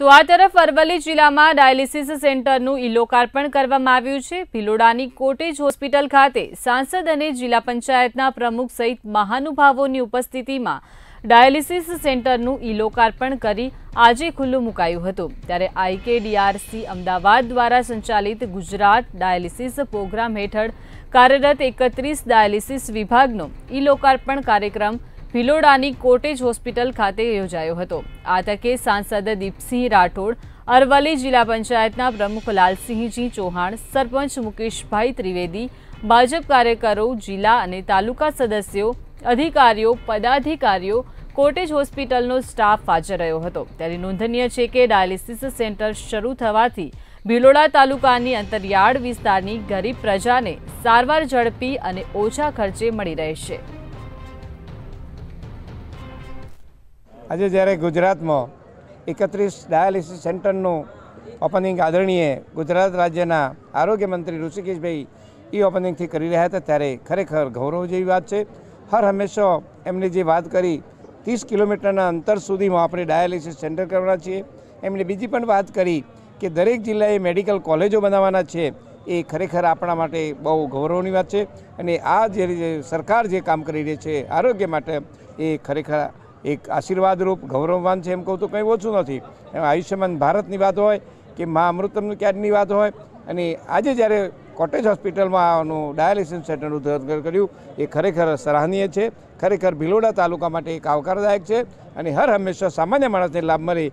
તો આ તરફ અરવલ્લી જિલ્લામાં ડાયાલિસિસ સેન્ટરનું ઈ લોકાર્પણ કરવામાં આવ્યું છે ભિલોડાની કોટેજ હોસ્પિટલ ખાતે સાંસદ અને જિલ્લા પંચાયતના પ્રમુખ સહિત મહાનુભાવોની ઉપસ્થિતિમાં ડાયાલિસિસ સેન્ટરનું ઈ લોકાર્પણ કરી આજે ખુલ્લું મુકાયું હતું ત્યારે આઈકેડીઆરસી અમદાવાદ દ્વારા સંચાલિત ગુજરાત ડાયાલિસિસ પ્રોગ્રામ હેઠળ કાર્યરત એકત્રીસ ડાયાલિસિસ વિભાગનો ઈ લોકાર્પણ કાર્યક્રમ ભિલોડાની કોટેજ હોસ્પિટલ ખાતે યોજાયો હતો આ તકે સાંસદ દીપસિંહ રાઠોડ અરવલ્લી જિલ્લા પંચાયતના પ્રમુખ લાલસિંહજી ચૌહાણ સરપંચ મુકેશભાઈ ત્રિવેદી ભાજપ કાર્યકરો જિલ્લા અને તાલુકા સદસ્યો અધિકારીઓ પદાધિકારીઓ કોટેજ હોસ્પિટલનો સ્ટાફ હાજર રહ્યો હતો ત્યારે નોંધનીય છે કે ડાયાલિસિસ સેન્ટર શરૂ થવાથી ભિલોડા તાલુકાની અંતરિયાળ વિસ્તારની ગરીબ પ્રજાને સારવાર ઝડપી અને ઓછા ખર્ચે મળી રહેશે આજે જ્યારે ગુજરાતમાં એકત્રીસ ડાયાલિસિસ સેન્ટરનું ઓપનિંગ આદરણીય ગુજરાત રાજ્યના આરોગ્ય મંત્રી ઋષિકેશભાઈ એ ઓપનિંગથી કરી રહ્યા હતા ત્યારે ખરેખર ગૌરવ જેવી વાત છે હર હંમેશા એમણે જે વાત કરી ત્રીસ કિલોમીટરના અંતર સુધીમાં આપણે ડાયાલિસિસ સેન્ટર કરવાના છીએ એમણે બીજી પણ વાત કરી કે દરેક જિલ્લાએ મેડિકલ કોલેજો બનાવવાના છે એ ખરેખર આપણા માટે બહુ ગૌરવની વાત છે અને આ જે સરકાર જે કામ કરી રહી છે આરોગ્ય માટે એ ખરેખર એક આશીર્વાદરૂપ ગૌરવવાન છે એમ કહું તો કંઈ ઓછું નથી એમાં આયુષ્યમાન ભારતની વાત હોય કે મા અમૃતમનું ક્યારની વાત હોય અને આજે જ્યારે કોટેજ હોસ્પિટલમાં આનું ડાયાલિસિસ સેન્ટરનું ઉદ્ઘાટન કર્યું એ ખરેખર સરાહનીય છે ખરેખર ભિલોડા તાલુકા માટે એક આવકારદાયક છે અને હર હંમેશા સામાન્ય માણસને લાભ મળે